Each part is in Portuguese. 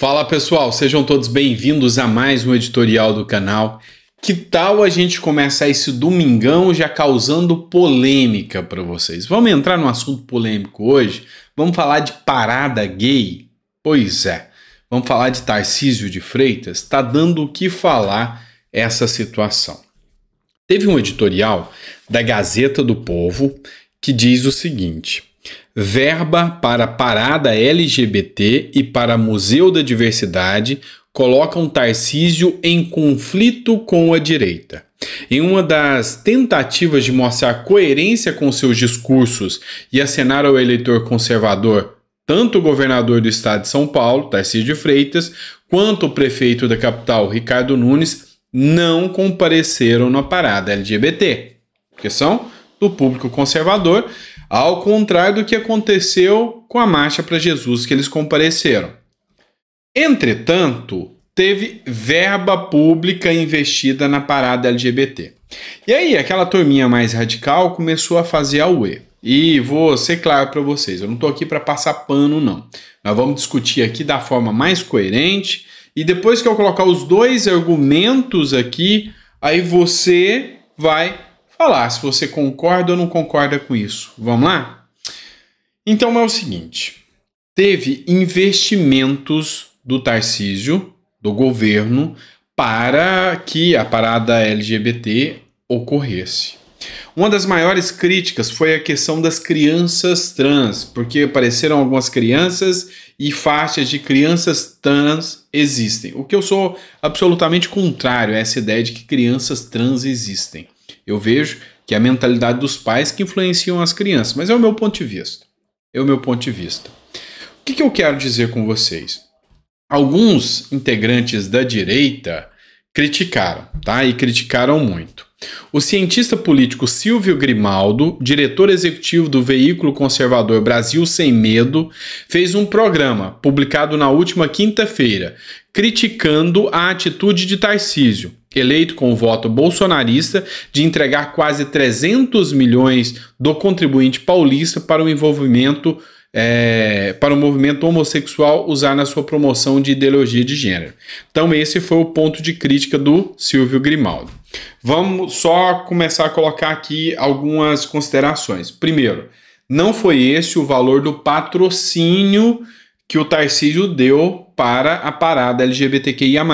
Fala pessoal, sejam todos bem-vindos a mais um editorial do canal. Que tal a gente começar esse domingão já causando polêmica para vocês? Vamos entrar num assunto polêmico hoje? Vamos falar de parada gay? Pois é. Vamos falar de Tarcísio de Freitas? Tá dando o que falar essa situação. Teve um editorial da Gazeta do Povo que diz o seguinte: Verba para parada LGBT e para Museu da Diversidade colocam Tarcísio em conflito com a direita. Em uma das tentativas de mostrar coerência com seus discursos e acenar ao eleitor conservador, tanto o governador do estado de São Paulo, Tarcísio de Freitas, quanto o prefeito da capital, Ricardo Nunes, não compareceram na parada LGBT, questão são do público conservador, ao contrário do que aconteceu com a marcha para Jesus que eles compareceram. Entretanto, teve verba pública investida na parada LGBT. E aí, aquela turminha mais radical começou a fazer a UE. E vou ser claro para vocês, eu não estou aqui para passar pano, não. Nós vamos discutir aqui da forma mais coerente. E depois que eu colocar os dois argumentos aqui, aí você vai falar se você concorda ou não concorda com isso. Vamos lá? Então é o seguinte: teve investimentos do Tarcísio, do governo, para que a parada LGBT ocorresse. Uma das maiores críticas foi a questão das crianças trans, porque apareceram algumas crianças e faixas de crianças trans existem. O que eu sou absolutamente contrário a essa ideia de que crianças trans existem. Eu vejo que é a mentalidade dos pais que influenciam as crianças, mas é o meu ponto de vista. É o meu ponto de vista. O que, que eu quero dizer com vocês? Alguns integrantes da direita criticaram, tá? E criticaram muito. O cientista político Silvio Grimaldo, diretor executivo do veículo conservador Brasil Sem Medo, fez um programa, publicado na última quinta-feira, criticando a atitude de Tarcísio, eleito com o voto bolsonarista, de entregar quase 300 milhões do contribuinte paulista para o envolvimento é, para o movimento homossexual usar na sua promoção de ideologia de gênero. Então, esse foi o ponto de crítica do Silvio Grimaldo. Vamos só começar a colocar aqui algumas considerações. Primeiro, não foi esse o valor do patrocínio que o Tarcísio deu para a parada LGBTQIA,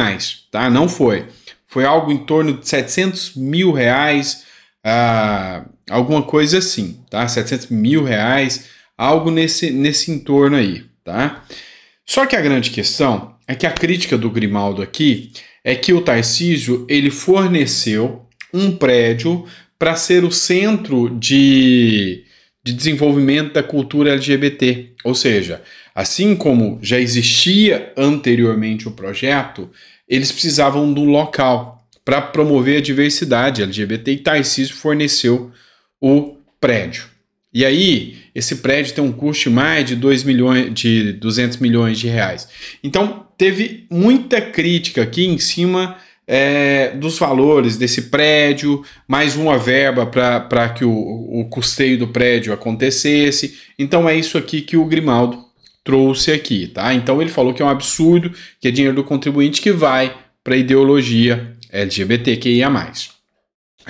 tá? Não foi foi algo em torno de 700 mil reais, ah, alguma coisa assim, tá? 700 mil reais, algo nesse, nesse entorno aí, tá? Só que a grande questão é que a crítica do Grimaldo aqui é que o Tarcísio ele forneceu um prédio para ser o centro de, de desenvolvimento da cultura LGBT. Ou seja, assim como já existia anteriormente o projeto, eles precisavam de um local para promover a diversidade LGBT e Tarcísio forneceu o prédio. E aí, esse prédio tem um custo de mais de 2 milhões, de 200 milhões de reais. Então, teve muita crítica aqui em cima é, dos valores desse prédio, mais uma verba para que o, o custeio do prédio acontecesse. Então, é isso aqui que o Grimaldo trouxe aqui, tá? Então ele falou que é um absurdo, que é dinheiro do contribuinte que vai para é a ideologia LGBTQIA+.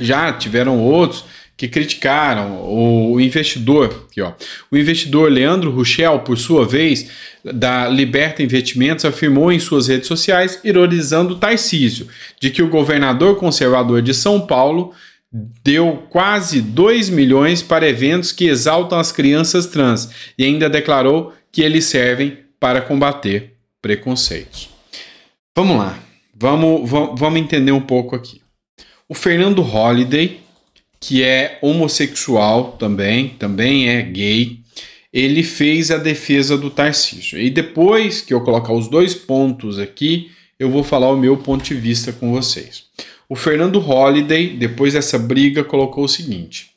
Já tiveram outros que criticaram o investidor, aqui, ó. O investidor Leandro Ruchel, por sua vez, da Liberta Investimentos, afirmou em suas redes sociais, ironizando Tarcísio, de que o governador conservador de São Paulo deu quase 2 milhões para eventos que exaltam as crianças trans e ainda declarou que eles servem para combater preconceitos. Vamos lá, vamos, vamos entender um pouco aqui. O Fernando Holliday, que é homossexual também, também é gay, ele fez a defesa do Tarcísio. E depois que eu colocar os dois pontos aqui, eu vou falar o meu ponto de vista com vocês. O Fernando Holliday, depois dessa briga, colocou o seguinte: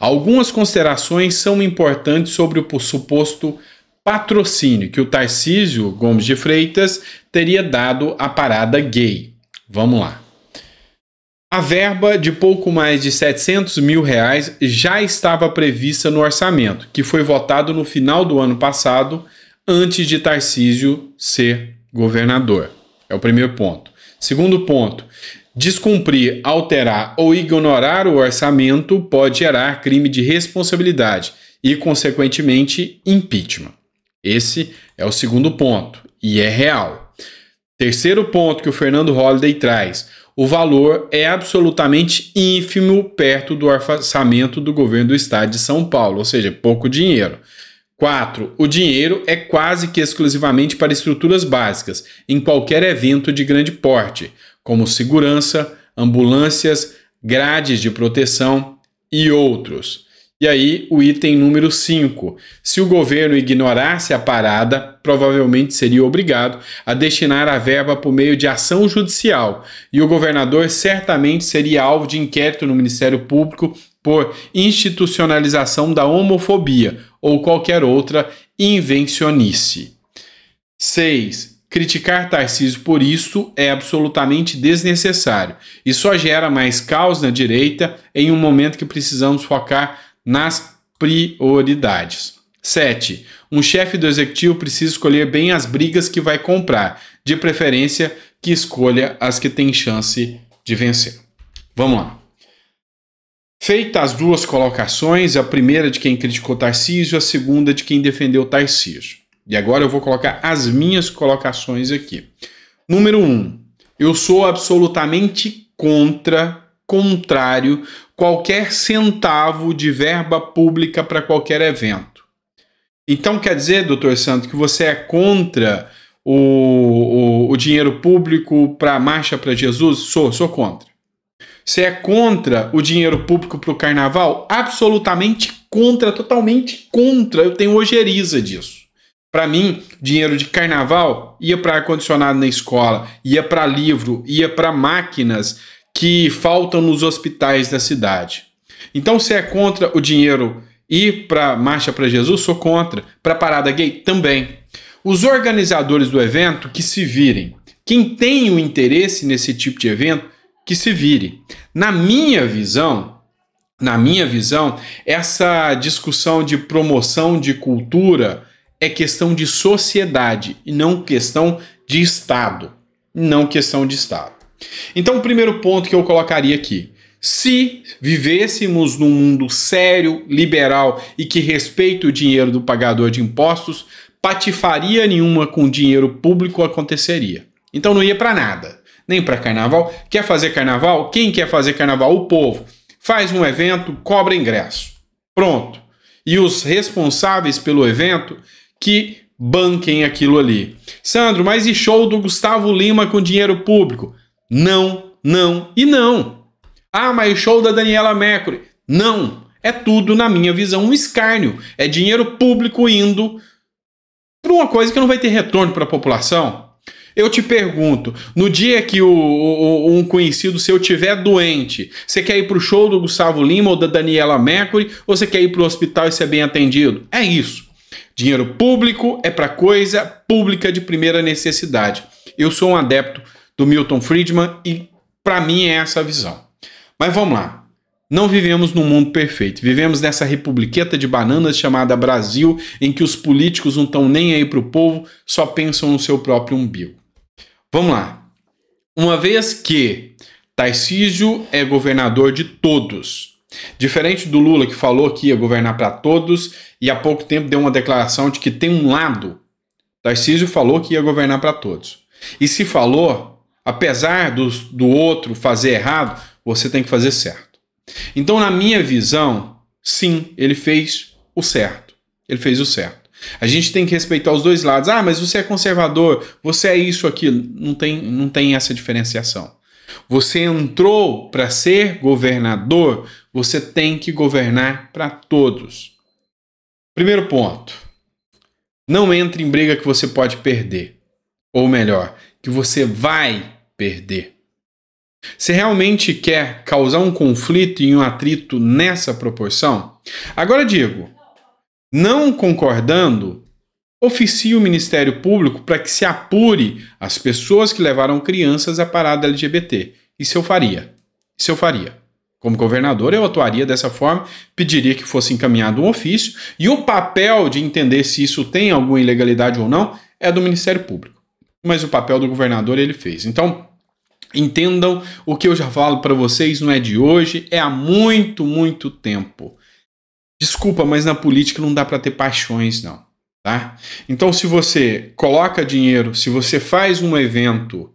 algumas considerações são importantes sobre o suposto patrocínio que o Tarcísio Gomes de Freitas teria dado à parada gay. Vamos lá. A verba de pouco mais de 700 mil reais já estava prevista no orçamento, que foi votado no final do ano passado, antes de Tarcísio ser governador. É o primeiro ponto. Segundo ponto: descumprir, alterar ou ignorar o orçamento pode gerar crime de responsabilidade e, consequentemente, impeachment. Esse é o segundo ponto e é real. Terceiro ponto que o Fernando Holliday traz: o valor é absolutamente ínfimo perto do orçamento do governo do estado de São Paulo, ou seja, pouco dinheiro. 4. O dinheiro é quase que exclusivamente para estruturas básicas, em qualquer evento de grande porte, como segurança, ambulâncias, grades de proteção e outros. E aí, o item número 5. Se o governo ignorasse a parada, provavelmente seria obrigado a destinar a verba por meio de ação judicial, e o governador certamente seria alvo de inquérito no Ministério Público por institucionalização da homofobia ou qualquer outra invencionice. 6. Criticar Tarcísio por isso é absolutamente desnecessário e só gera mais caos na direita em um momento que precisamos focar nas prioridades. 7. Um chefe do executivo precisa escolher bem as brigas que vai comprar, de preferência que escolha as que tem chance de vencer. Vamos lá. Feitas as duas colocações, a primeira de quem criticou Tarcísio, a segunda de quem defendeu Tarcísio. E agora eu vou colocar as minhas colocações aqui. Número 1. Um, eu sou absolutamente contra, contrário qualquer centavo de verba pública para qualquer evento. Então quer dizer, doutor Santo, que você é contra o, o, o dinheiro público para a Marcha para Jesus? Sou, sou contra. Você é contra o dinheiro público para o carnaval? Absolutamente contra, totalmente contra. Eu tenho ojeriza disso. Para mim, dinheiro de carnaval ia para ar-condicionado na escola, ia para livro, ia para máquinas que faltam nos hospitais da cidade. Então, se é contra o dinheiro ir para Marcha para Jesus, sou contra. Para Parada Gay, também. Os organizadores do evento que se virem. Quem tem o interesse nesse tipo de evento, que se vire. Na minha visão, na minha visão, essa discussão de promoção de cultura é questão de sociedade e não questão de Estado. Não questão de Estado. Então, o primeiro ponto que eu colocaria aqui: se vivêssemos num mundo sério, liberal e que respeita o dinheiro do pagador de impostos, patifaria nenhuma com dinheiro público aconteceria. Então não ia para nada, nem para carnaval. Quer fazer carnaval? Quem quer fazer carnaval? O povo. Faz um evento, cobra ingresso. Pronto. E os responsáveis pelo evento que banquem aquilo ali. Sandro, mas e show do Gustavo Lima com dinheiro público? Não, não e não. Ah, mas show da Daniela Mercury. Não. É tudo, na minha visão, um escárnio. É dinheiro público indo para uma coisa que não vai ter retorno para a população. Eu te pergunto, no dia que o, o, um conhecido seu tiver doente, você quer ir para o show do Gustavo Lima ou da Daniela Mercury ou você quer ir para o hospital e ser bem atendido? É isso. Dinheiro público é para coisa pública de primeira necessidade. Eu sou um adepto do Milton Friedman e para mim é essa a visão. Mas vamos lá. Não vivemos num mundo perfeito. Vivemos nessa republiqueta de bananas chamada Brasil, em que os políticos não estão nem aí para o povo, só pensam no seu próprio umbigo. Vamos lá. Uma vez que Tarcísio é governador de todos, diferente do Lula que falou que ia governar para todos e há pouco tempo deu uma declaração de que tem um lado, Tarcísio falou que ia governar para todos. E se falou, apesar do, do outro fazer errado, você tem que fazer certo. Então, na minha visão, sim, ele fez o certo. Ele fez o certo. A gente tem que respeitar os dois lados. Ah, mas você é conservador, você é isso, aquilo. Não tem, não tem essa diferenciação. Você entrou para ser governador, você tem que governar para todos. Primeiro ponto: não entre em briga que você pode perder. Ou melhor, que você vai perder. Se realmente quer causar um conflito e um atrito nessa proporção, agora digo, não concordando, oficie o Ministério Público para que se apure as pessoas que levaram crianças à parada LGBT. Isso eu faria. Isso eu faria. Como governador, eu atuaria dessa forma, pediria que fosse encaminhado um ofício, e o papel de entender se isso tem alguma ilegalidade ou não é do Ministério Público mas o papel do governador ele fez. Então, entendam o que eu já falo para vocês, não é de hoje, é há muito, muito tempo. Desculpa, mas na política não dá para ter paixões, não. Tá? Então, se você coloca dinheiro, se você faz um evento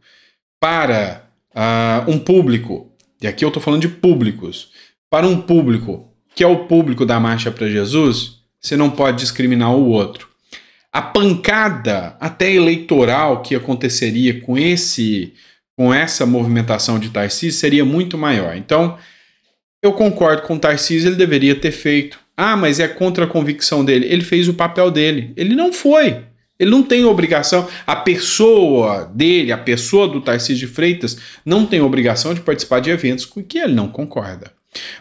para uh, um público, e aqui eu estou falando de públicos, para um público que é o público da Marcha para Jesus, você não pode discriminar o outro a pancada até eleitoral que aconteceria com esse com essa movimentação de Tarcísio seria muito maior. Então, eu concordo com o Tarcísio, ele deveria ter feito. Ah, mas é contra a convicção dele. Ele fez o papel dele. Ele não foi. Ele não tem obrigação. A pessoa dele, a pessoa do Tarcísio de Freitas, não tem obrigação de participar de eventos com que ele não concorda.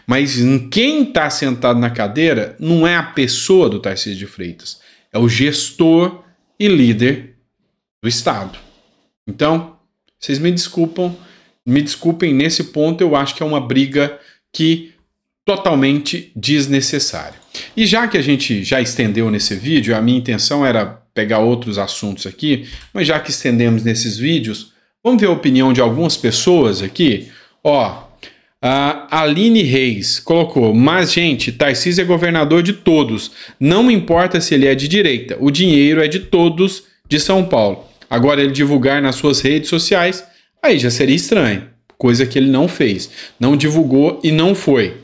Mas quem está sentado na cadeira não é a pessoa do Tarcísio de Freitas é o gestor e líder do Estado. Então, vocês me desculpam, me desculpem nesse ponto, eu acho que é uma briga que totalmente desnecessária. E já que a gente já estendeu nesse vídeo, a minha intenção era pegar outros assuntos aqui, mas já que estendemos nesses vídeos, vamos ver a opinião de algumas pessoas aqui. Ó, a Aline Reis colocou: Mas, gente, Tarcísio é governador de todos. Não importa se ele é de direita, o dinheiro é de todos de São Paulo. Agora, ele divulgar nas suas redes sociais, aí já seria estranho. Coisa que ele não fez. Não divulgou e não foi.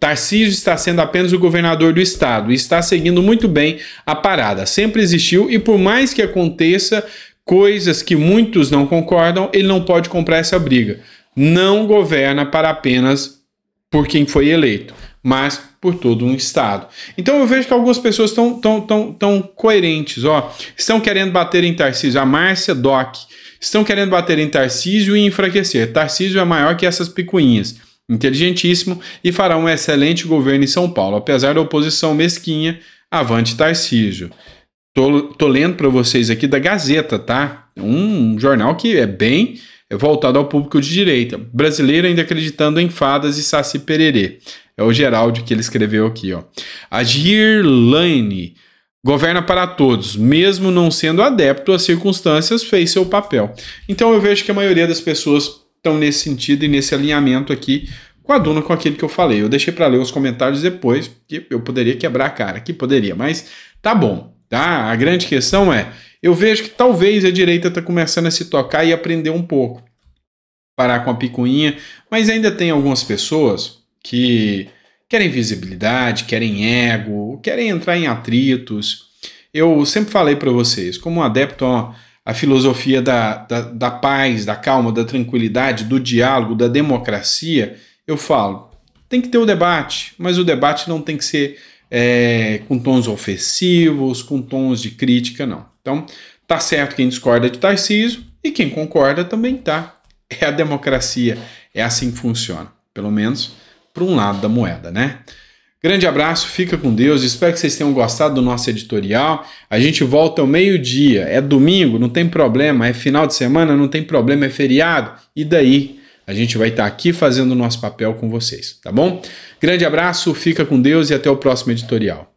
Tarcísio está sendo apenas o governador do estado e está seguindo muito bem a parada. Sempre existiu e, por mais que aconteça coisas que muitos não concordam, ele não pode comprar essa briga não governa para apenas por quem foi eleito, mas por todo um Estado. Então eu vejo que algumas pessoas estão tão, tão, tão coerentes, ó. Estão querendo bater em Tarcísio. A Márcia Doc. Estão querendo bater em Tarcísio e enfraquecer. Tarcísio é maior que essas picuinhas. Inteligentíssimo e fará um excelente governo em São Paulo, apesar da oposição mesquinha. Avante Tarcísio. Tô, tô lendo para vocês aqui da Gazeta, tá? Um jornal que é bem é voltado ao público de direita, brasileiro ainda acreditando em fadas e saci pererê. É o Geraldo que ele escreveu aqui, ó. Agir Lane governa para todos, mesmo não sendo adepto às circunstâncias, fez seu papel. Então eu vejo que a maioria das pessoas estão nesse sentido e nesse alinhamento aqui com a Duna, com aquele que eu falei. Eu deixei para ler os comentários depois, que eu poderia quebrar a cara, que poderia, mas tá bom, tá? A grande questão é eu vejo que talvez a direita está começando a se tocar e aprender um pouco. Parar com a picuinha, mas ainda tem algumas pessoas que querem visibilidade, querem ego, querem entrar em atritos. Eu sempre falei para vocês, como um adepto à filosofia da, da, da paz, da calma, da tranquilidade, do diálogo, da democracia, eu falo, tem que ter o debate, mas o debate não tem que ser é, com tons ofensivos, com tons de crítica, não. Então, tá certo quem discorda de Tarcísio e quem concorda também tá. É a democracia, é assim que funciona, pelo menos para um lado da moeda, né? Grande abraço, fica com Deus. Espero que vocês tenham gostado do nosso editorial. A gente volta ao meio-dia. É domingo, não tem problema. É final de semana, não tem problema. É feriado. E daí? A gente vai estar tá aqui fazendo o nosso papel com vocês, tá bom? Grande abraço, fica com Deus e até o próximo editorial.